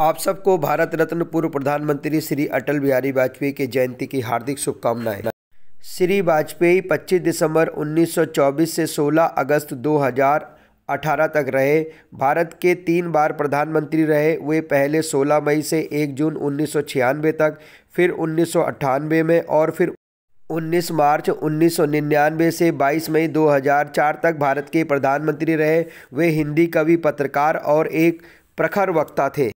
आप सबको भारत रत्न पूर्व प्रधानमंत्री श्री अटल बिहारी वाजपेयी की जयंती की हार्दिक शुभकामनाएं श्री वाजपेयी 25 दिसंबर 1924 से 16 अगस्त 2018 तक रहे भारत के तीन बार प्रधानमंत्री रहे वे पहले 16 मई से 1 जून उन्नीस तक फिर उन्नीस में और फिर 19 मार्च 1999 से 22 मई 2004 तक भारत के प्रधानमंत्री रहे वे हिंदी कवि पत्रकार और एक प्रखर वक्ता थे